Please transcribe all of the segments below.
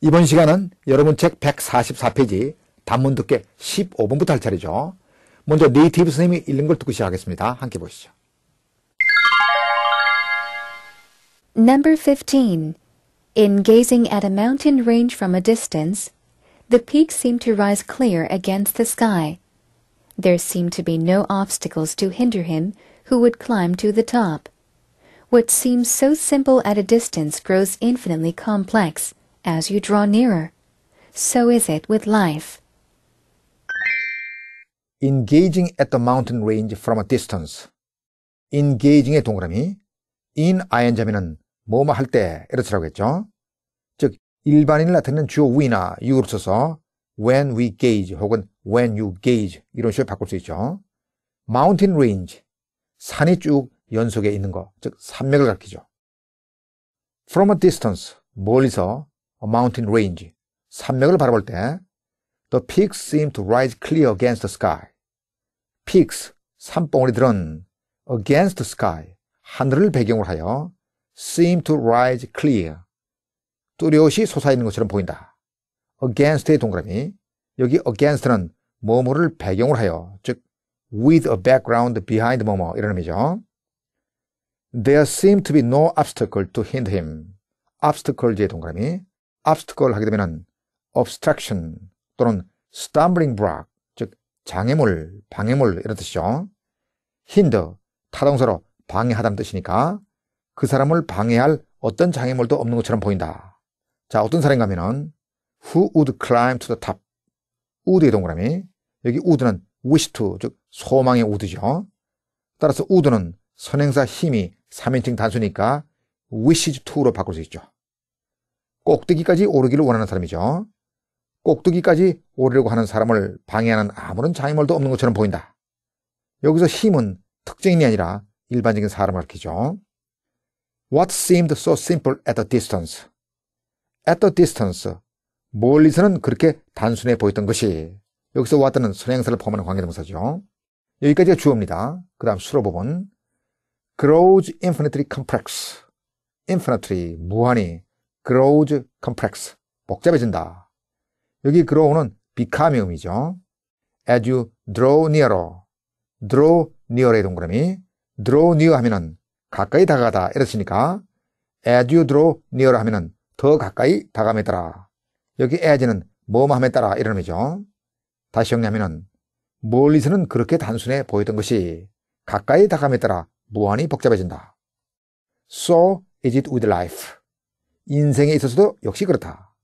이번 시간은 여러분 책 144페이지 단문 듣게 15분부터 할 차례죠. 먼저 네이티브 선생님이 읽는 걸 듣고 시작하겠습니다. 함께 보시죠. Number 15. In gazing at a mountain range from a distance, the peaks seem to rise clear against the sky. There seem to be no obstacles to hinder him who would climb to the top. What seems so simple at a distance grows infinitely complex as you draw nearer. So is it with life. Engaging at the mountain range from a distance. engaging의 동그라미 in ing면은 뭐뭐 할때 이렇더라고 했죠. 즉 일반인을 나타내는 주어 we나 you로 써서 when we gauge 혹은 when you gauge 이런 식으로 바꿀 수 있죠. mountain range 산이 쭉 연속에 있는 거, 즉 산맥을 가리키죠. from a distance 멀리서 mountain range, 산맥을 바라볼 때 The peaks seem to rise clear against the sky. peaks, 산봉우리들은 against the sky, 하늘을 배경으로 하여 seem to rise clear, 뚜렷이 솟아있는 것처럼 보인다. against의 동그라미, 여기 against는 뭐뭐를 배경으로 하여, 즉 with a background behind 뭐뭐 이런 의미죠. There seemed to be no obstacle to hinder him. obstacle의 동그라미, obstacle 하게 되면 obstruction 또는 stumbling block 즉 장애물, 방해물 이런 뜻이죠. hinder 타동사로 방해하다는 뜻이니까 그 사람을 방해할 어떤 장애물도 없는 것처럼 보인다. 자, 어떤 사람인가 하면은 who would climb to the top 우드의 동그라미 여기 우드는 wish to 즉 소망의 우드죠. 따라서 우드는 선행사 힘이 3인칭 단수니까 wishes to로 바꿀 수 있죠. 꼭대기까지 오르기를 원하는 사람이죠. 꼭두기까지 오르려고 하는 사람을 방해하는 아무런 장애물도 없는 것처럼 보인다. 여기서 힘은 특정인이 아니라 일반적인 사람을 가리죠 What seemed so simple at a distance. At a distance. 멀리서는 그렇게 단순해 보였던 것이 여기서 what는 선행사를 포함하는 관계동사죠. 여기까지가 주어입니다. 그 다음 수로 부분. grows infinitely complex. infinitely, 무한히 grows complex. 복잡해진다. 여기 grow는 become 음이죠. as you draw nearer. draw near의 동그라미. draw near 하면은 가까이 다가가다. 이렇으니까 as you draw near 하면은 더 가까이 다감에 따라. 여기 as는 뭐뭐함에 따라 이런 의미죠. 다시 정리하면은 멀리서는 그렇게 단순해 보이던 것이 가까이 다감에 따라 무한히 복잡해진다. So is it with life. 인생에 있어서도 역시 그렇다.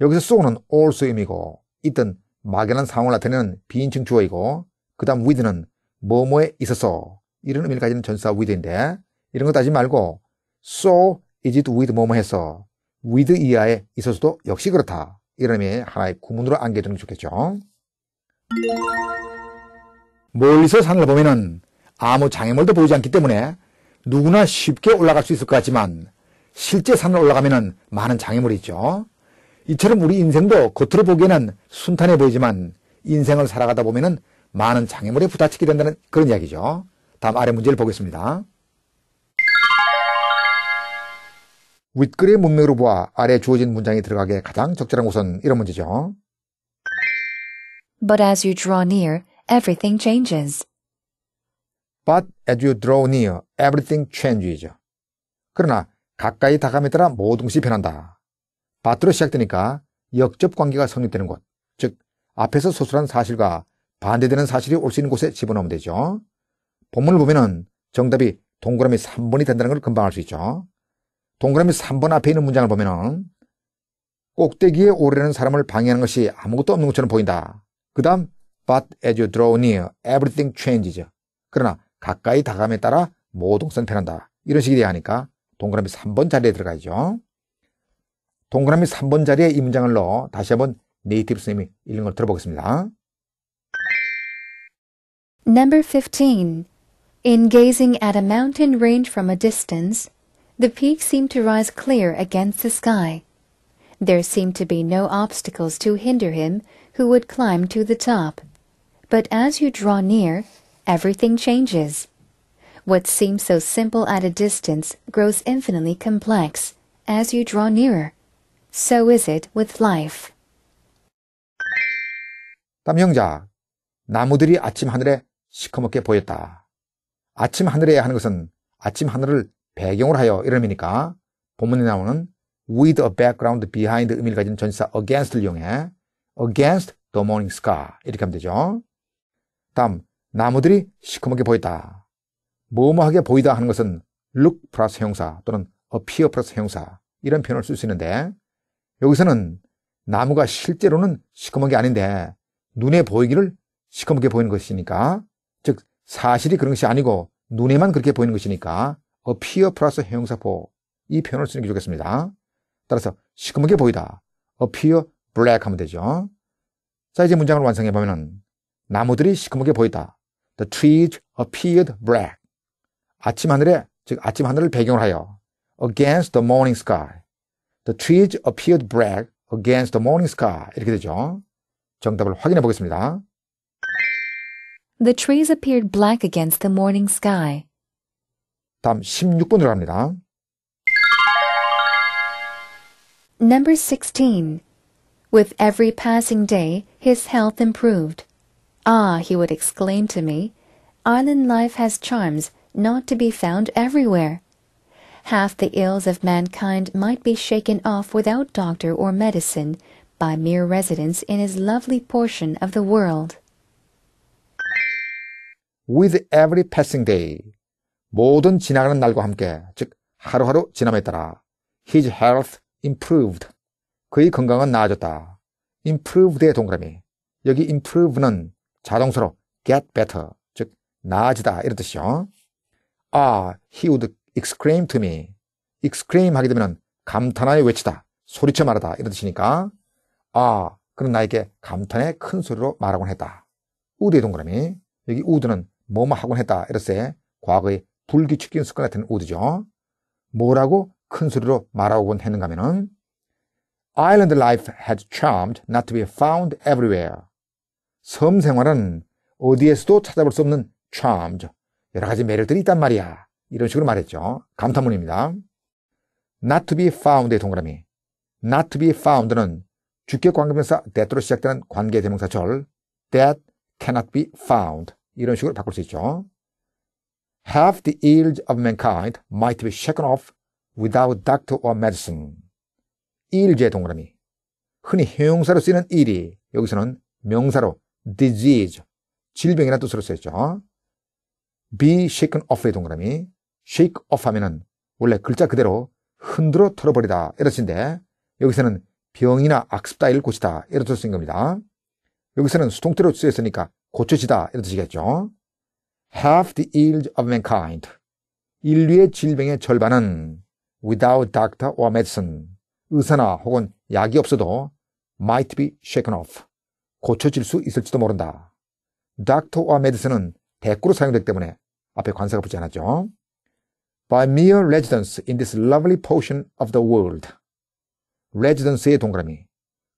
여기서 so는 also 의미고 있던 막연한 상황을 나타내는 비인칭 주어이고 그 다음 with는 뭐뭐에 있어서 이런 의미를 가지는 전사 with인데 이런 거 따지 말고 so is it with 뭐뭐 해서 with 이하에 있어서도 역시 그렇다. 이런 의미의 하나의 구문으로 안겨주는 게 좋겠죠. 멀리서 산을 보면은 아무 장애물도 보이지 않기 때문에 누구나 쉽게 올라갈 수 있을 것 같지만 실제 산을 올라가면 많은 장애물이 있죠. 이처럼 우리 인생도 겉으로 보기에는 순탄해 보이지만 인생을 살아가다 보면 많은 장애물에 부딪히게 된다는 그런 이야기죠. 다음 아래 문제를 보겠습니다. 윗글의 문맥으로 보아 아래 주어진 문장이 들어가기에 가장 적절한 곳은 이런 문제죠. But as you draw near, everything changes. But as you draw near, everything changes. 그러나 가까이 다감에 따라 모든 것이 변한다. 밭으로 시작되니까 역접 관계가 성립되는 곳. 즉 앞에서 소설한 사실과 반대되는 사실이 올 수 있는 곳에 집어넣으면 되죠. 본문을 보면 정답이 동그라미 3번이 된다는 걸 금방 알 수 있죠. 동그라미 3번 앞에 있는 문장을 보면 꼭대기에 오르려는 사람을 방해하는 것이 아무것도 없는 것처럼 보인다. 그 다음 But as you draw near, everything changes. 그러나 가까이 다감에 따라 모든 것은 변한다. 이런 식이 돼야 하니까 동그라미 3번 자리에 들어가죠. 동그라미 3번 자리에 이 문장을 넣어 다시 한번 네이티브 선생님이 읽는 걸 들어보겠습니다. Number 15. In gazing at a mountain range from a distance, the peak seemed to rise clear against the sky. There seemed to be no obstacles to hinder him who would climb to the top. But as you draw near, everything changes. What seems so simple at a distance grows infinitely complex as you draw nearer. So is it with life. 땀형자, 나무들이 아침 하늘에 시커멓게 보였다. 아침 하늘에 하는 것은 아침 하늘을 배경으로 하여 이런 의미니까 본문에 나오는 with a background behind 의미를 가진 전사 against를 이용해 against the morning sky 이렇게 하면 되죠. 다음, 나무들이 시커멓게 보였다. 뭐뭐하게 보이다 하는 것은 look 플러스 형사 또는 appear 플러스 형사 이런 표현을 쓸 수 있는데 여기서는 나무가 실제로는 시커먼 게 아닌데 눈에 보이기를 시커멓게 보이는 것이니까 즉 사실이 그런 것이 아니고 눈에만 그렇게 보이는 것이니까 appear 플러스 형사포이 표현을 쓰는 게 좋겠습니다. 따라서 시커멓게 보이다 appear black 하면 되죠. 자 이제 문장을 완성해 보면은 나무들이 시커멓게 보이다. The trees appeared black. 아침 하늘에 즉 아침 하늘을 배경으로 하여 against the morning sky the trees appeared black against the morning sky 이렇게 되죠. 정답을 확인해 보겠습니다. The trees appeared black against the morning sky. 다음 16번으로 갑니다. Number 16. With every passing day, his health improved. Ah, he would exclaim to me, island life has charms not to be found everywhere. Half the ills of mankind might be shaken off without doctor or medicine by mere residence in his lovely portion of the world. With every passing day, 모든 지나가는 날과 함께, 즉 하루하루 지남에 따라 his health improved. 그의 건강은 나아졌다. improved의 동그라미. 여기 improve는 자동스로 get better, 즉 나아지다 이런 뜻이요. 아, he would exclaim to me. exclaim 하게 되면 감탄하여 외치다, 소리쳐 말하다 이런 뜻이니까 아, 그는 나에게 감탄의 큰 소리로 말하곤 했다. 우드의 동그라미. 여기 우드는 뭐뭐 하곤 했다. 이랬어요 과거의 불규칙적인 습관 같은 우드죠. 뭐라고 큰 소리로 말하곤 했는가 하면은 Island life had charmed not to be found everywhere. 섬 생활은 어디에서도 찾아볼 수 없는 charmed, 여러 가지 매력들이 있단 말이야. 이런 식으로 말했죠. 감탄문입니다. not to be found의 동그라미. not to be found는 주격 관계명사 that로 시작되는 관계 대명사절 that cannot be found 이런 식으로 바꿀 수 있죠. half the ills of mankind might be shaken off without doctor or medicine. 일제 동그라미. 흔히 형용사로 쓰이는 일이 여기서는 명사로 disease, 질병이라는 뜻으로 쓰였죠. be shaken off의 동그라미 shake off 하면은 원래 글자 그대로 흔들어 털어버리다 이런 뜻인데 여기서는 병이나 악습다 이를 고치다 이런 뜻인 겁니다. 여기서는 수동태로 쓰였으니까 고쳐지다 이런 뜻이겠죠. Half the ills of mankind 인류의 질병의 절반은 without doctor or medicine 의사나 혹은 약이 없어도 might be shaken off 고쳐질 수 있을지도 모른다. doctor or medicine은 대꾸로 사용되기 때문에 앞에 관사가 붙지 않았죠. By mere residence in this lovely portion of the world. residence의 동그라미.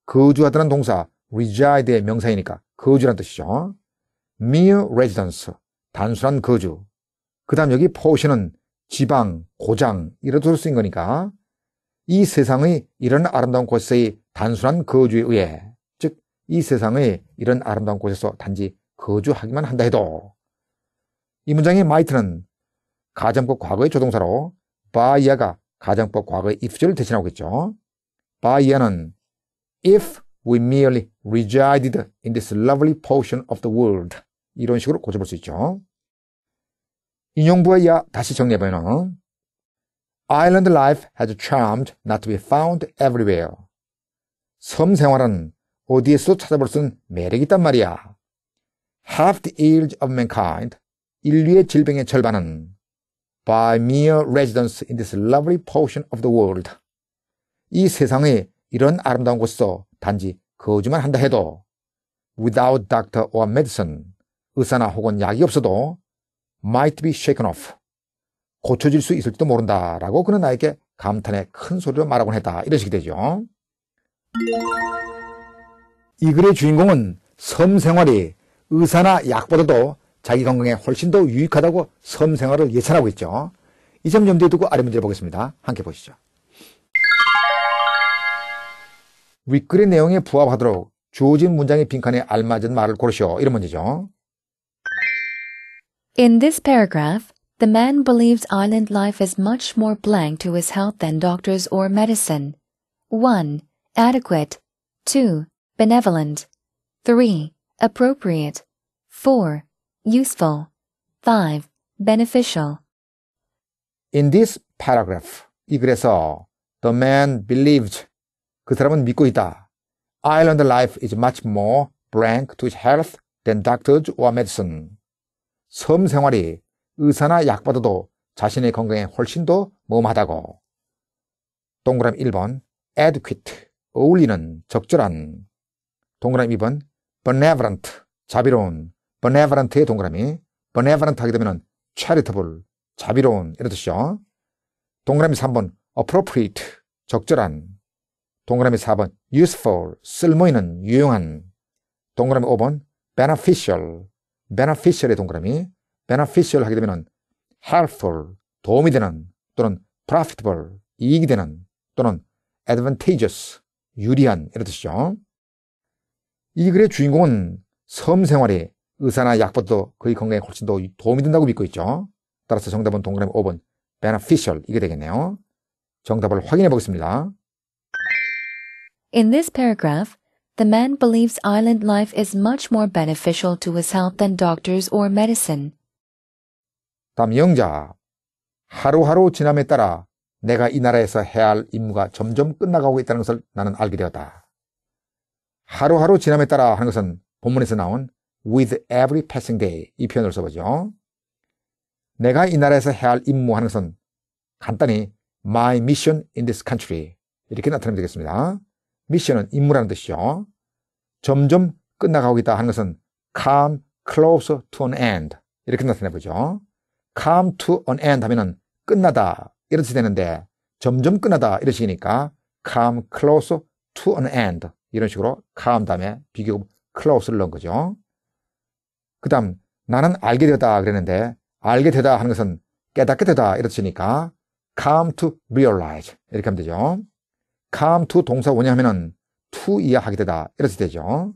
거주하다는 동사 reside의 명사이니까 거주란 뜻이죠. mere residence. 단순한 거주. 그 다음 여기 portion은 지방, 고장 이렇게 쓰인 거니까 이 세상의 이런 아름다운 곳에서의 단순한 거주에 의해 즉 이 세상의 이런 아름다운 곳에서 단지 거주하기만 한다 해도 이 문장의 마이트는 가정법 과거의 조동사로 바이아가 가정법 과거의 if를 대신하고 있죠. 바이아는 if we merely resided in this lovely portion of the world 이런 식으로 고쳐볼 수 있죠. 인용부의 야 다시 정리해보면 Island life has a charm not to be found everywhere. 섬 생활은 어디에서도 찾아볼 수 있는 매력이 있단 말이야. Half the age of mankind 인류의 질병의 절반은 by mere residence in this lovely portion of the world. 이 세상의 이런 아름다운 곳에서 단지 거주만 한다 해도 without doctor or medicine, 의사나 혹은 약이 없어도 might be shaken off. 고쳐질 수 있을지도 모른다. 라고 그는 나에게 감탄의 큰 소리로 말하곤 했다. 이런 식이 되죠. 이 글의 주인공은 섬 생활이 의사나 약보다도 자기 건강에 훨씬 더 유익하다고 섬 생활을 예찬하고 있죠. 이점 염두에 두고 아래 문제를 보겠습니다. 함께 보시죠. 윗글의 내용에 부합하도록 주어진 문장의 빈칸에 알맞은 말을 고르시오. 이런 문제죠. In this paragraph, the man believes island life is much more blank to his health than doctors or medicine. 1. Adequate. 2. Benevolent. 3. Appropriate. 4. useful. 5. beneficial. In this paragraph, 이 글에서 the man believed 그 사람은 믿고 있다. Island life is much more blank to health than doctors or medicine. 섬 생활이 의사나 약보다도 자신의 건강에 훨씬 더 몸하다고. 동그라미 1번 adequate 어울리는 적절한 동그라미 2번 benevolent 자비로운 benevolent의 동그라미 benevolent 하게 되면 charitable, 자비로운 이런 뜻이죠. 동그라미 3번 appropriate, 적절한 동그라미 4번 useful, 쓸모있는, 유용한 동그라미 5번 beneficial, beneficial의 동그라미 beneficial 하게 되면 helpful, 도움이 되는 또는 profitable, 이익이 되는 또는 advantageous, 유리한 이런 뜻이죠. 이 글의 주인공은 섬 생활이 의사나 약보다도 그의 건강에 훨씬 더 도움이 된다고 믿고 있죠. 따라서 정답은 동그라미 5번 beneficial 이게 되겠네요. 정답을 확인해 보겠습니다. In this paragraph, the man believes island life is much more beneficial to his health than doctors or medicine. 다음 영자. 하루하루 지남에 따라 내가 이 나라에서 해야 할 임무가 점점 끝나가고 있다는 것을 나는 알게 되었다. 하루하루 지남에 따라 하는 것은 본문에서 나온 with every passing day 이 표현을 써보죠. 내가 이 나라에서 해야 할 임무 하는 것은 간단히 my mission in this country 이렇게 나타내면 되겠습니다. 미션은 임무라는 뜻이죠. 점점 끝나가고 있다 하는 것은 come close to an end 이렇게 나타내보죠. come to an end 하면은 끝나다 이런 뜻이 되는데 점점 끝나다 이런 식이니까 come close to an end 이런 식으로 come 다음에 비교급 close를 넣은 거죠. 그 다음 나는 알게 되다 그랬는데 알게 되다 하는 것은 깨닫게 되다 이렇으니까 come to realize 이렇게 하면 되죠. come to 동사 뭐냐 하면은 to 이하하게 되다 이렇게 되죠.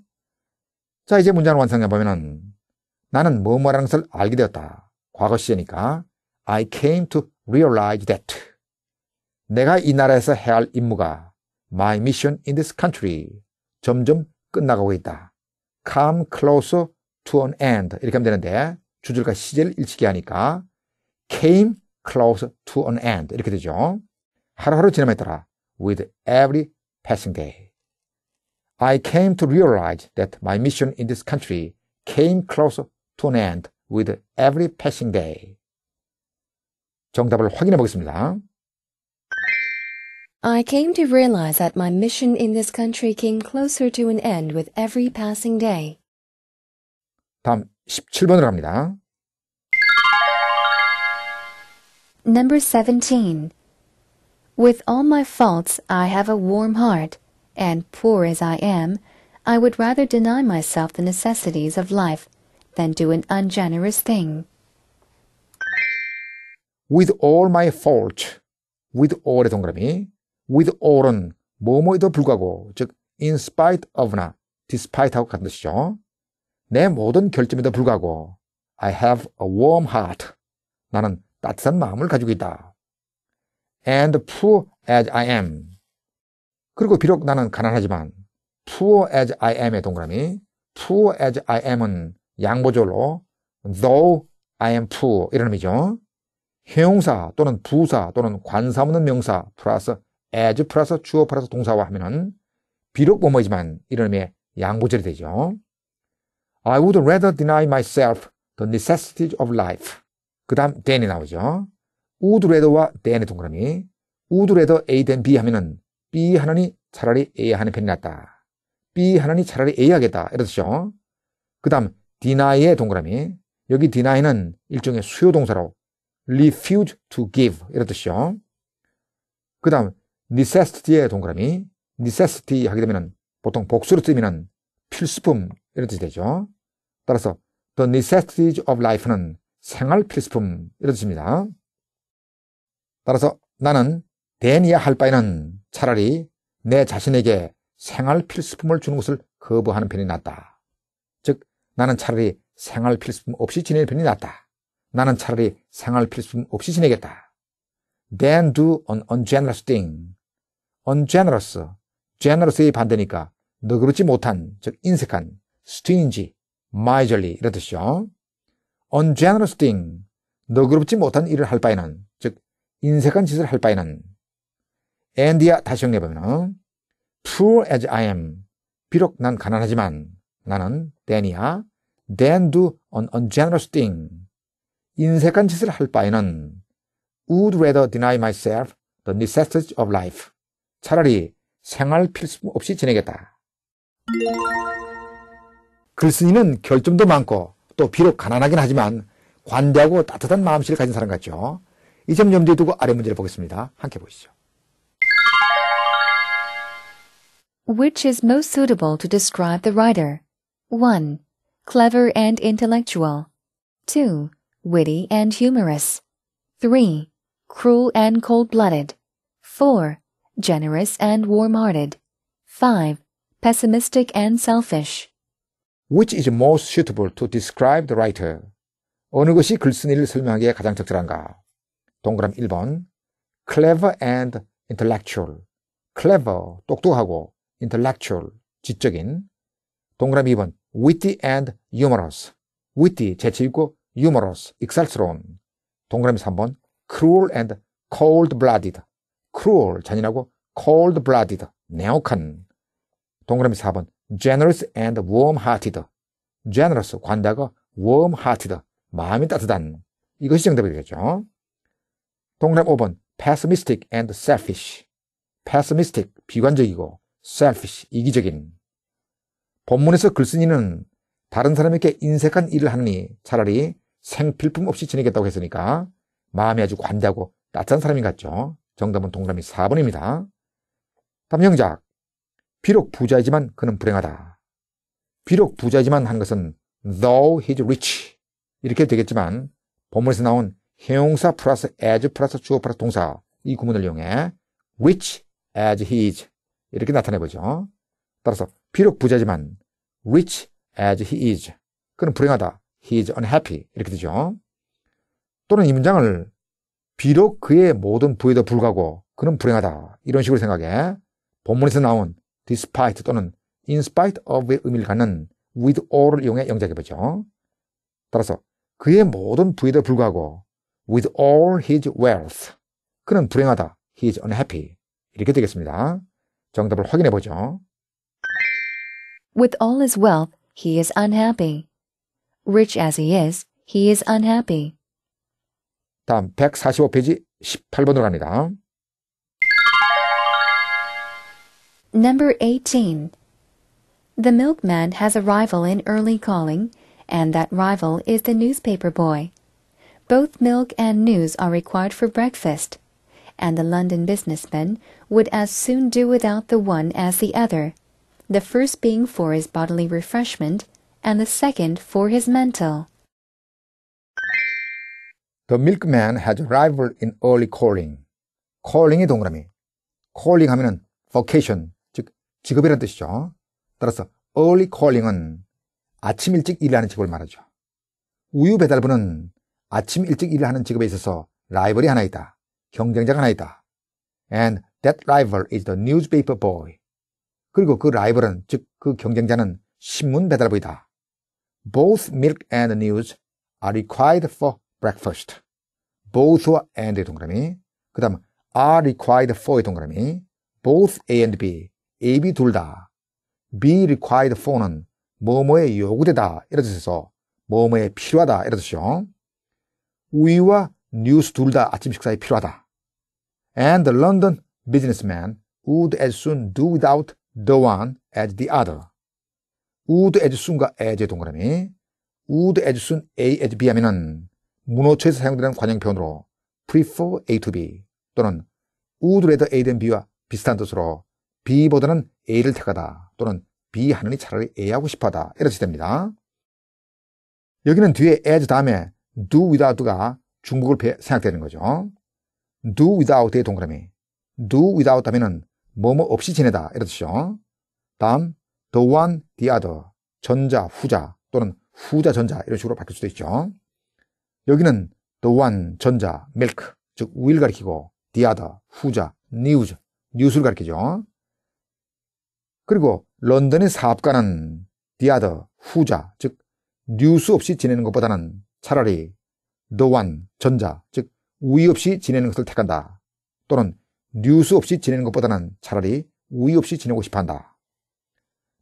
자 이제 문장을 완성해 보면은 나는 뭐뭐라는 것을 알게 되었다. 과거 시제니까 I came to realize that 내가 이 나라에서 해야 할 임무가 my mission in this country 점점 끝나가고 있다. come closer to an end 이렇게 하면 되는데 주절과 시제를 일치게 하니까 came close to an end 이렇게 되죠. 하루하루 지남에 따라 with every passing day. I came to realize that my mission in this country came close to an end with every passing day. 정답을 확인해 보겠습니다. I came to realize that my mission in this country came closer to an end with every passing day. 다음 17번으로 갑니다. Number 17. With all my faults, I have a warm heart, and poor as I am, I would rather deny myself the necessities of life than do an ungenerous thing. With all my faults, with all의 동그라미, with all은 뭐뭐에도 불구하고, 즉 in spite of나 despite하고 같은 뜻이죠. 내 모든 결점에도 불구하고 I have a warm heart. 나는 따뜻한 마음을 가지고 있다. And poor as I am. 그리고 비록 나는 가난하지만 poor as I am의 동그라미 poor as I am은 양보절로 though I am poor 이런 의미죠. 형용사 또는 부사 또는 관사 없는 명사 플러스 as 플러스 주어 플러스 동사와 하면은 비록 뭐뭐지만 이런 의미의 양보절이 되죠. I would rather deny myself the necessities of life. 그 다음 than이 나오죠. would rather와 than의 동그라미. would rather A than B 하면은 B 하나니 차라리 A 하는 편이 낫다. B 하나니 차라리 A 하겠다. 이렇죠. 그 다음 deny의 동그라미. 여기 deny는 일종의 수요 동사로 refuse to give 이렇듯이요. 그 다음 necessity의 동그라미 necessity 하게 되면 보통 복수로 쓰면 필수품 이런 뜻이 되죠. 따라서 The necessities of life는 생활 필수품 이런 뜻입니다. 따라서 나는 대니야 할 바에는 차라리 내 자신에게 생활 필수품을 주는 것을 거부하는 편이 낫다. 즉 나는 차라리 생활 필수품 없이 지내는 편이 낫다. 나는 차라리 생활 필수품 없이 지내겠다. Then do an ungenerous thing. ungenerous, generous의 반대니까 너그럽지 못한, 즉 인색한 stingy, miserly 이런 뜻이죠. ungenerous thing, 너그럽지 못한 일을 할 바에는, 즉 인색한 짓을 할 바에는 앤디야 다시 정리해보면 poor as I am, 비록 난 가난하지만 나는 than이야 than do an ungenerous thing, 인색한 짓을 할 바에는 would rather deny myself the necessities of life, 차라리 생활 필수 없이 지내겠다. 글쓴이는 결점도 많고 또 비록 가난하긴 하지만 관대하고 따뜻한 마음씨를 가진 사람 같죠. 이점 염두에 두고 아래 문제를 보겠습니다. 함께 보시죠. Which is most suitable to describe the writer? 1. Clever and intellectual. 2. Witty and humorous. 3. Cruel and cold-blooded. 4. Generous and warm-hearted. 5. Pessimistic and selfish. which is most suitable to describe the writer? 어느 것이 글쓴이를 설명하기에 가장 적절한가? 동그라미 1번. clever and intellectual. clever, 똑똑하고, intellectual, 지적인. 동그라미 2번. witty and humorous. witty, 재치있고, humorous, 익살스러운. 동그라미 3번. cruel and cold-blooded. cruel, 잔인하고, cold-blooded, 냉혹한. 동그라미 4번. generous and warm-hearted. generous, 관다가 warm-hearted, 마음이 따뜻한. 이것이 정답이 되겠죠. 동그람 5번, pessimistic and selfish. pessimistic, 비관적이고, selfish, 이기적인. 본문에서 글쓴이는 다른 사람에게 인색한 일을 하느니 차라리 생필품 없이 지내겠다고 했으니까 마음이 아주 관대하고 따뜻한 사람인 것 같죠. 정답은 동그라미 4번입니다. 다음 영작. 비록 부자이지만 그는 불행하다. 비록 부자이지만 한 것은 though he's rich 이렇게 되겠지만 본문에서 나온 형용사 플러스 as 플러스 주어 플러스 동사 이 구문을 이용해 rich as he is 이렇게 나타내 보죠. 따라서 비록 부자지만 rich as he is 그는 불행하다. he is unhappy 이렇게 되죠. 또는 이 문장을 비록 그의 모든 부에도 불구하고 그는 불행하다 이런 식으로 생각해 본문에서 나온 despite 또는 in spite of의 의미를 갖는 with all을 이용해 영작해보죠. 따라서 그의 모든 부에도 불구하고 with all his wealth 그는 불행하다. he is unhappy. 이렇게 되겠습니다. 정답을 확인해보죠. With all his wealth, he is unhappy. Rich as he is, he is unhappy. 다음 145페이지 18번으로 갑니다. Number 18. The milkman has a rival in early calling, and that rival is the newspaper boy. Both milk and news are required for breakfast, and the London businessman would as soon do without the one as the other, the first being for his bodily refreshment, and the second for his mental. The milkman has a rival in early calling. calling이 동그라미. calling 하면은 vocation, 직업이란 뜻이죠. 따라서 early calling은 아침 일찍 일하는 직업을 말하죠. 우유 배달부는 아침 일찍 일하는 직업에 있어서 라이벌이 하나 있다. 경쟁자가 하나 있다. And that rival is the newspaper boy. 그리고 그 라이벌은 즉 그 경쟁자는 신문 배달부이다. Both milk and news are required for breakfast. Both와 and의 동그라미. 그 다음 are required for의 동그라미. Both A and B. A, B 둘 다. be required for는 뭐뭐에 요구되다. 이런 뜻에서 뭐뭐에 필요하다. 이런 뜻이요. 우유와 뉴스 둘다 아침 식사에 필요하다. And the London businessman would as soon do without the one as the other. would as soon과 as의 동그라미. would as soon A as B 하면은 문호체에서 사용되는 관용 표현으로 prefer A to B 또는 would rather A than B와 비슷한 뜻으로 B보다는 A를 택하다 또는 B 하느니 차라리 A하고 싶하다 이렇게 됩니다. 여기는 뒤에 as 다음에 do without가 중국을 생각되는 거죠. do without의 동그라미 do without 하면 뭐뭐 없이 지내다 이렇죠. 다음 the one, the other 전자, 후자 또는 후자, 전자 이런 식으로 바뀔 수도 있죠. 여기는 the one, 전자, milk 즉 우일 가리키고 the other, 후자, news, 뉴스를 가리키죠. 그리고 런던의 사업가는 디아더 후자 즉 뉴스 없이 지내는 것보다는 차라리 노완 전자 즉 우위 없이 지내는 것을 택한다. 또는 뉴스 없이 지내는 것보다는 차라리 우위 없이 지내고 싶어한다.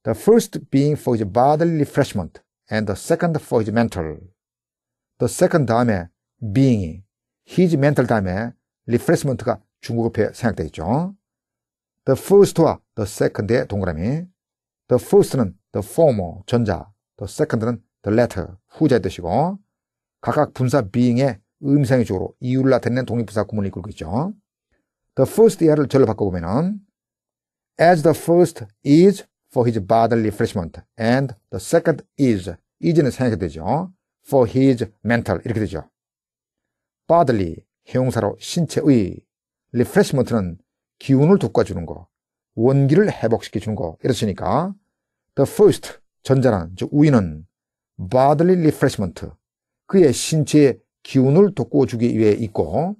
The first being for his bodily refreshment and the second for his mental. The second 다음에 being이 his mental 다음에 refreshment가 중국어에 생각되어 있죠. the first와 the second의 동그라미. the first는 the former, 전자. the second는 the latter, 후자의 뜻이고 각각 분사 being의 음성의 쪽으로 이유를 나타내는 동의분사 구문을 이끌고 있죠. the first 이하를 절로 바꿔보면은 as the first is for his bodily refreshment and the second is is는 생각이 되죠. for his mental 이렇게 되죠. bodily 형용사로 신체의 refreshment는 기운을 돋궈주는 거, 원기를 회복시켜주는 거 이렇으니까 the first, 전자란, 즉 우인은 bodily refreshment, 그의 신체의 기운을 돋궈주기 위해 있고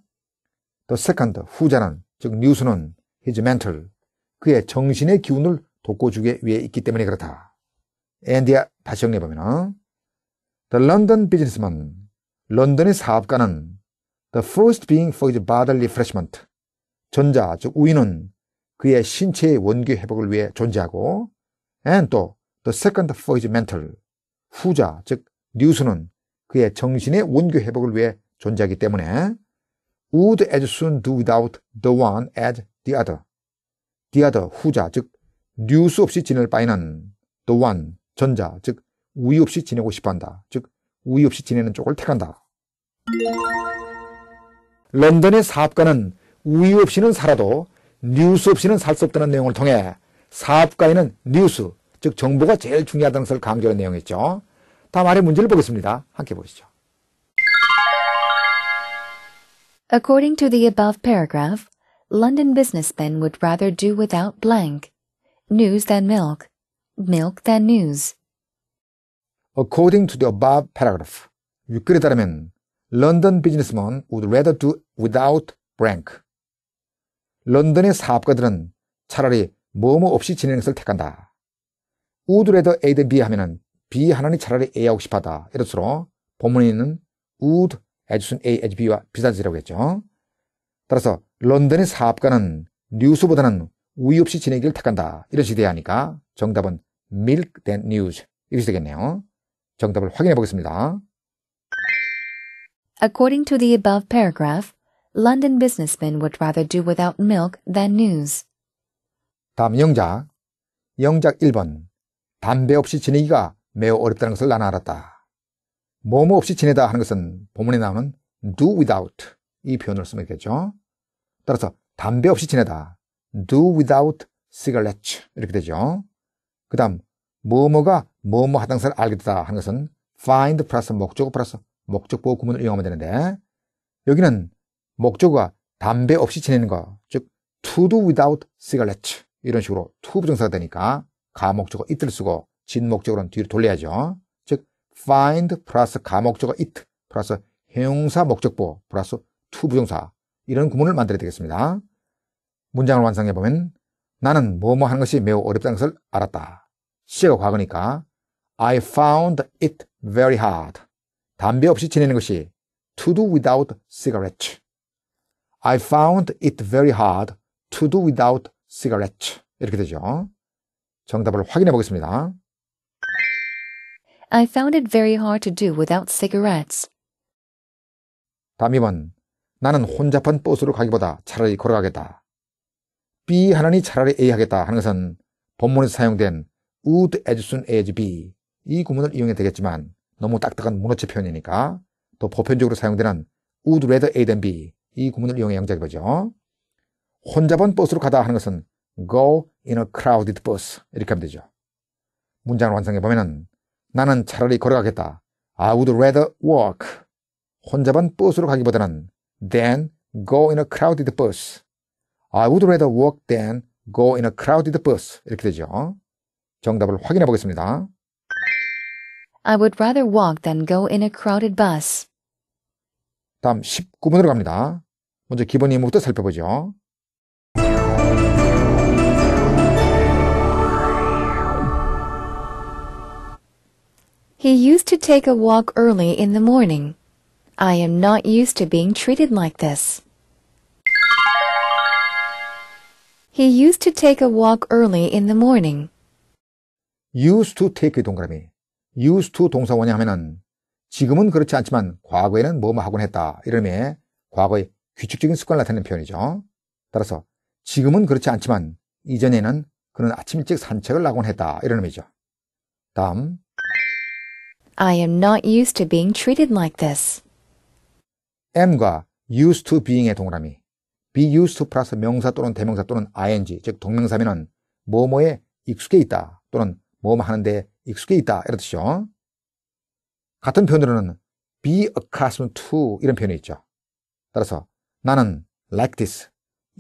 the second, 후자란, 즉 news는 his mental, 그의 정신의 기운을 돋궈주기 위해 있기 때문에 그렇다. 앤디아 다시 정리해보면 The London businessman, 런던의 사업가는 the first being for his bodily refreshment, 전자 즉 우위는 그의 신체의 원기 회복을 위해 존재하고 and 또 the second for his mental 후자 즉 뉴스는 그의 정신의 원기 회복을 위해 존재하기 때문에 would as soon do without the one as the other the other 후자 즉 뉴스 없이 지낼 바에는 the one 전자 즉 우위 없이 지내고 싶어한다 즉 우위 없이 지내는 쪽을 택한다 런던의 사업가는 우유 없이는 살아도 뉴스 없이는 살 수 없다는 내용을 통해 사업가에는 뉴스, 즉 정보가 제일 중요하다는 것을 강조하는 내용이었죠. 다음 아래 문제를 보겠습니다. 함께 보시죠. According to the above paragraph, London businessmen would rather do without blank, news than milk, milk than news. According to the above paragraph, 윗글에 따르면 런던 비즈니스먼 would rather do without blank, 런던의 사업가들은 차라리 뭐뭐 없이 진행 것을 택한다. 우드레더 에이드 비 하면은 비 하나는 차라리 A하고 싶하다. 이럴수록 본문에 있는 우드 에디슨 에이 에디 비와 비슷한 짓이라고 했죠. 따라서 런던의 사업가는 뉴스보다는 우위 없이 진행기를 택한다. 이런 식이 돼야 하니까 정답은 milk than news. 이것이 되겠네요. 정답을 확인해 보겠습니다. According to the above paragraph, London businessmen would rather do without milk than news. 다음 영작. 영작 1번. 담배 없이 지내기가 매우 어렵다는 것을 나는 알았다. 뭐뭐 없이 지내다 하는 것은 본문에 나오는 do without 이 표현을 쓰면 되겠죠. 따라서 담배 없이 지내다 do without cigarette 이렇게 되죠. 그 다음 뭐뭐가 뭐뭐 하당 것을 알게 되다 하는 것은 find 플러스 목적어 플러스 목적보호 구문을 이용하면 되는데 여기는 목적과 담배 없이 지내는 거, 즉 to do without cigarette 이런 식으로 to 부정사가 되니까 가목적어 it를 쓰고 진목적으로는 뒤로 돌려야죠. 즉 find 플러스 가목적어 it 플러스 형용사 목적보 플러스 to 부정사 이런 구문을 만들어야 되겠습니다. 문장을 완성해 보면 나는 뭐 뭐 하는 것이 매우 어렵다는 것을 알았다. 시제가 과거니까 I found it very hard. 담배 없이 지내는 것이 to do without cigarette. I found it very hard to do without cigarette. s 이렇게 되죠. 정답을 확인해 보겠습니다. I found it very hard to do without cigarettes. 다음 2번. 나는 혼잡한 버스로 가기보다 차라리 걸어가겠다. B 하나니 차라리 A 하겠다 하는 것은 본문에서 사용된 would as soon as B 이 구문을 이용해 되겠지만 너무 딱딱한 문어체 표현이니까 또 보편적으로 사용되는 would rather A than B 이 구문을 이용해 양자해 보죠. 혼자본 버스로 가다 하는 것은 go in a crowded bus 이렇게 하면 되죠. 문장을 완성해 보면은 나는 차라리 걸어가겠다. I would rather walk. 혼자만 버스로 가기보다는 than go in a crowded bus. I would rather walk than go in a crowded bus. 이렇게 되죠. 정답을 확인해 보겠습니다. I would rather walk than go in a crowded bus. 다음 19번으로 갑니다. 먼저 기본 이목부터 살펴보죠. He used to take a walk early in the morning. I am not used to being treated like this. He used to take a walk early in the morning. used to take 동그라미. used to 동사 원형하면은 지금은 그렇지 않지만 과거에는 뭐뭐 하곤 했다. 이러면 과거의 규칙적인 습관을 나타내는 표현이죠. 따라서 지금은 그렇지 않지만 이전에는 그는 아침 일찍 산책을 나곤 했다. 이런 의미죠. 다음 I am not used to being treated like this. M과 used to being의 동그라미 be used to 플러스 명사 또는 대명사 또는 ing 즉 동명사면은 뭐뭐에 익숙해 있다 또는 뭐뭐 하는데 익숙해 있다 이런 뜻이죠. 같은 표현으로는 be accustomed to 이런 표현이 있죠. 따라서 나는 like this.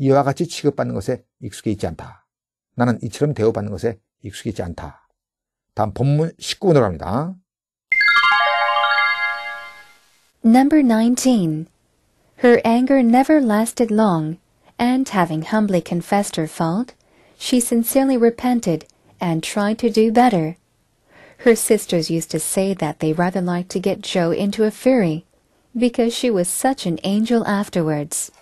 이와 같이 취급받는 것에 익숙해 있지 않다. 나는 이처럼 대우받는 것에 익숙해 있지 않다. 다음 본문 19번으로 합니다. Number 19. Her anger never lasted long, and having humbly confessed her fault, she sincerely repented and tried to do better. Her sisters used to say that they rather liked to get Joe into a fury. because she was such an angel afterwards.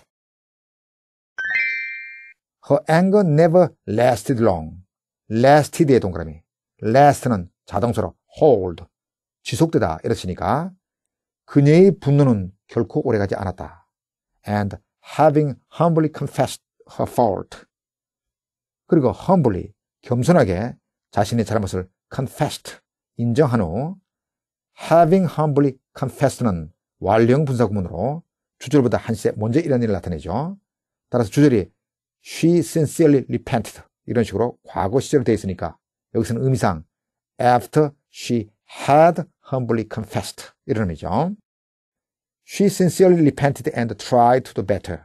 Her anger never lasted long. lasted의 동그라미. last는 자동차로 hold, 지속되다 이렇으니까 그녀의 분노는 결코 오래가지 않았다. And having humbly confessed her fault. 그리고 humbly, 겸손하게 자신의 잘못을 confessed, 인정한 후 having humbly confessed는 완령 분사구문으로 주절보다 한 시에 먼저 이런 일을 나타내죠. 따라서 주절이 she sincerely repented 이런 식으로 과거 시절로 되어 있으니까 여기서는 의미상 after she had humbly confessed 이런 의미죠. She sincerely repented and tried to do better.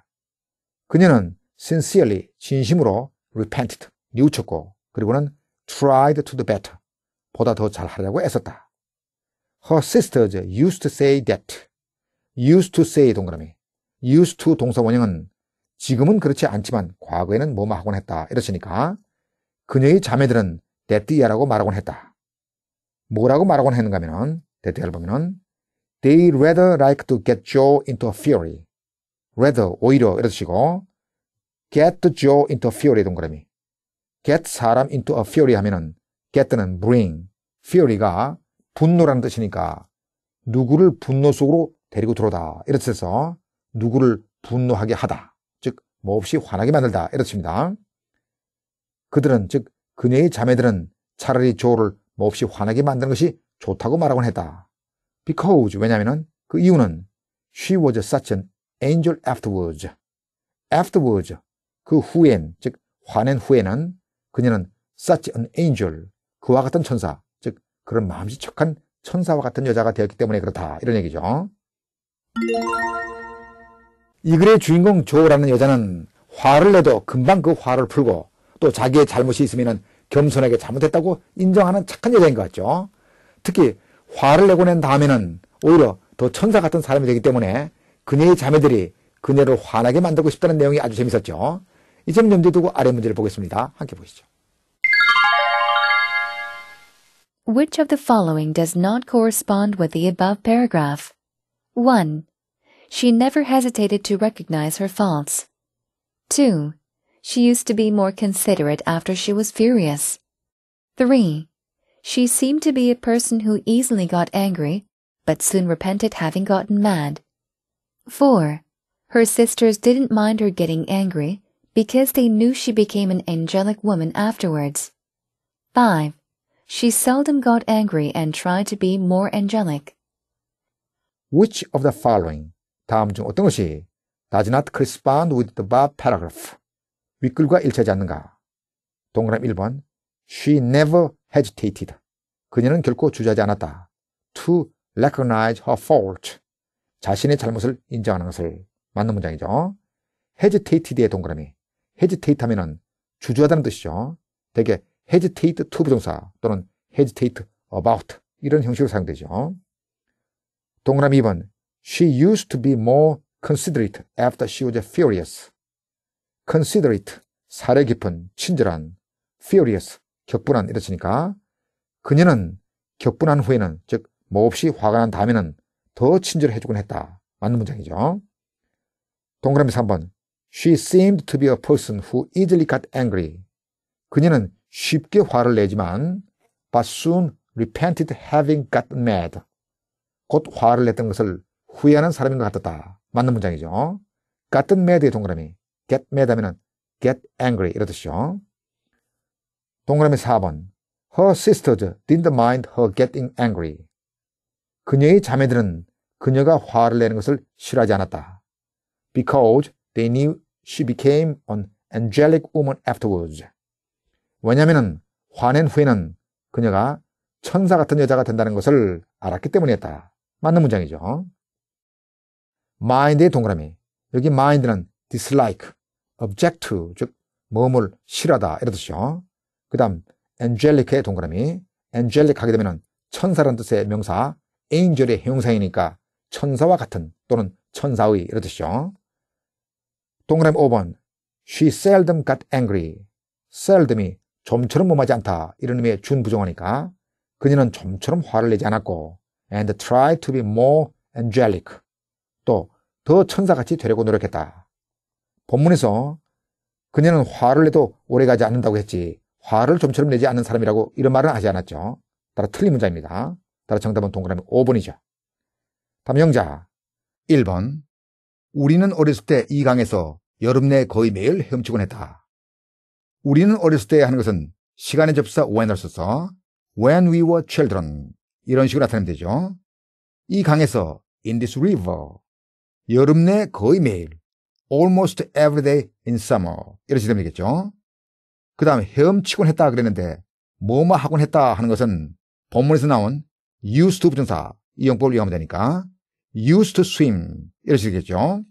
그녀는 sincerely 진심으로 repented 뉘우쳤고 그리고는 tried to do better 보다 더 잘하려고 애썼다. Her sisters used to say that used to say 동그라미. used to 동사 원형은 지금은 그렇지 않지만 과거에는 뭐뭐 하곤 했다. 이러시니까 그녀의 자매들은 데띠야라고 말하곤 했다. 뭐라고 말하곤 했는가 하면 데띠야를 보면은 They rather like to get Joe into a fury. rather, 오히려 이러시고 get Joe into a fury 동그라미. get 사람 into a fury 하면은 get는 bring, fury가 분노라는 뜻이니까 누구를 분노 속으로 데리고 들어오다. 이렇게 해서 누구를 분노하게 하다. 즉, 몹시 뭐 화나게 만들다. 이렇습니다. 그들은, 즉, 그녀의 자매들은 차라리 조를 몹시 뭐 화나게 만드는 것이 좋다고 말하곤 했다. Because, 왜냐면은 그 이유는 she was such an angel afterwards. afterwards, 그 후엔, 즉, 화낸 후에는 그녀는 such an angel, 그와 같은 천사, 즉, 그런 마음씨 척한 천사와 같은 여자가 되었기 때문에 그렇다. 이런 얘기죠. 이 글의 주인공 조라는 여자는 화를 내도 금방 그 화를 풀고 또 자기의 잘못이 있으면 겸손하게 잘못했다고 인정하는 착한 여자인 것 같죠. 특히 화를 내고 낸 다음에는 오히려 더 천사 같은 사람이 되기 때문에 그녀의 자매들이 그녀를 화나게 만들고 싶다는 내용이 아주 재밌었죠. 이점 염두에 두고 아래 문제를 보겠습니다. 함께 보시죠. Which of the following does not correspond with the above paragraph? 1. She never hesitated to recognize her faults. 2. She used to be more considerate after she was furious. 3. She seemed to be a person who easily got angry, but soon repented having gotten mad. 4. Her sisters didn't mind her getting angry because they knew she became an angelic woman afterwards. 5. She seldom got angry and tried to be more angelic. which of the following 다음 중 어떤 것이 does not correspond with the above paragraph 윗글과 일치하지 않는가 동그라미 1번 she never hesitated 그녀는 결코 주저하지 않았다 to recognize her fault 자신의 잘못을 인정하는 것을 맞는 문장이죠 hesitated의 동그라미 hesitate 하면은 주저하다는 뜻이죠 대개 hesitate to 부정사 또는 hesitate about 이런 형식으로 사용되죠 동그라미 2번. She used to be more considerate after she was furious. considerate, 사례 깊은, 친절한, furious, 격분한 이렇으니까 그녀는 격분한 후에는 즉 몹시 화가 난 다음에는 더 친절해주곤 했다. 맞는 문장이죠. 동그라미 3번. She seemed to be a person who easily got angry. 그녀는 쉽게 화를 내지만 but soon repented having got mad. 곧 화를 냈던 것을 후회하는 사람인 것 같았다. 맞는 문장이죠. 같은 매드의 동그라미 get mad 하면 get angry 이러듯이요. 동그라미 4번 Her sisters didn't mind her getting angry. 그녀의 자매들은 그녀가 화를 내는 것을 싫어하지 않았다. Because they knew she became an angelic woman afterwards. 왜냐하면 화낸 후에는 그녀가 천사 같은 여자가 된다는 것을 알았기 때문이었다. 맞는 문장이죠. mind의 동그라미. 여기 mind는 dislike, object to, 즉, 뭐뭐 싫어하다. 이런 뜻이죠. 그 다음, angelic의 동그라미. angelic 하게 되면 천사라는 뜻의 명사, angel의 형용사이니까 천사와 같은 또는 천사의 이런 뜻이죠. 동그라미 5번. She seldom got angry. seldom이 좀처럼 몸하지 않다. 이런 의미의 준부정하니까 그녀는 좀처럼 화를 내지 않았고 and try to be more angelic. 또 더 천사같이 되려고 노력했다. 본문에서 그녀는 화를 내도 오래가지 않는다고 했지 화를 좀처럼 내지 않는 사람이라고 이런 말은 하지 않았죠. 따라 틀린 문장입니다. 따라 정답은 동그라미 5번이죠. 다음 영자 1번 우리는 어렸을 때 이 강에서 여름 내 거의 매일 헤엄치곤 했다. 우리는 어렸을 때 하는 것은 시간의 접사 when을 써서 when we were children 이런 식으로 나타내면 되죠. 이 강에서 in this river 여름 내 거의 매일 almost every day in summer 이렇게 되면 되겠죠. 그 다음에 헤엄치곤 했다 그랬는데 뭐뭐 하곤 했다 하는 것은 본문에서 나온 used to 부정사 이 용법을 이용하면 되니까 used to swim 이렇게 되겠죠.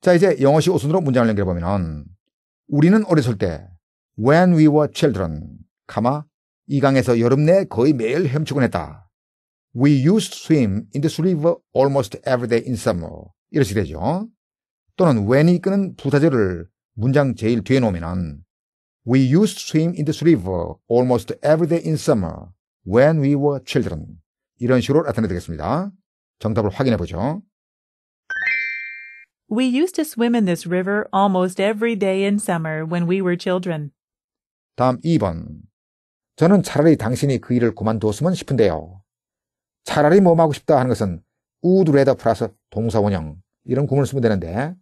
자 이제 영어식 오순으로 문장을 연결해 보면 은 우리는 어렸을 때 when we were children 가마 이 강에서 여름 내 거의 매일 헤엄치곤 했다. We used to swim in this river almost every day in summer. 이렇게 되죠. 또는 when이 끄는 부사절을 문장 제일 뒤에 놓으면 We used to swim in this river almost every day in summer when we were children. 이런 식으로 나타내 되겠습니다. 정답을 확인해 보죠. We used to swim in this river almost every day in summer when we were children. 다음 2번. 저는 차라리 당신이 그 일을 그만두었으면 싶은데요. 차라리 뭐하고 싶다 하는 것은 우드레더 플러스 동사원형 이런 구문을 쓰면 되는데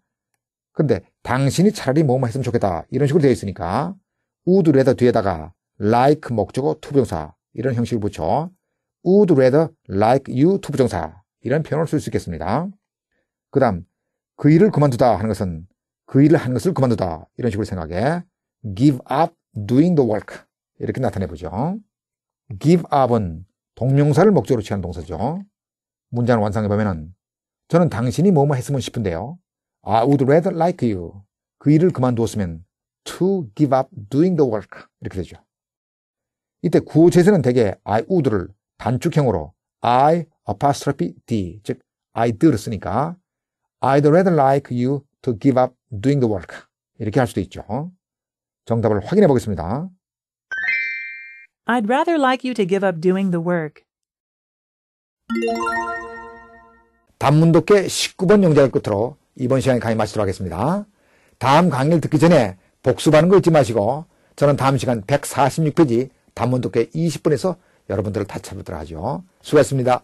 근데 당신이 차라리 뭐뭐 했으면 좋겠다 이런 식으로 되어 있으니까 우드레더 뒤에다가 like 목적어 투부정사 이런 형식을 붙여 would rather like you 투부정사 이런 표현을 쓸 수 있겠습니다. 그 다음 그 일을 그만두다 하는 것은 그 일을 하는 것을 그만두다 이런 식으로 생각해 give up doing the work 이렇게 나타내 보죠. give up은 동명사를 목적으로 취하는 동사죠. 문장을 완성해 보면은 저는 당신이 뭐뭐 했으면 싶은데요. I would rather like you. 그 일을 그만두었으면 to give up doing the work 이렇게 되죠. 이때 구호체에서는 대개 I would를 단축형으로 I apostrophe d 즉 I do를 쓰니까 I'd rather like you to give up doing the work 이렇게 할 수도 있죠. 정답을 확인해 보겠습니다. I'd rather like you to give up doing the work. 단문 독해 19번 영장을 끝으로 이번 시간에 강의 마치도록 하겠습니다. 다음 강의를 듣기 전에 복습하는 거 잊지 마시고 저는 다음 시간 146페이지 단문 독해 20분에서 여러분들을 다찾아보도록 하죠. 수고하셨습니다.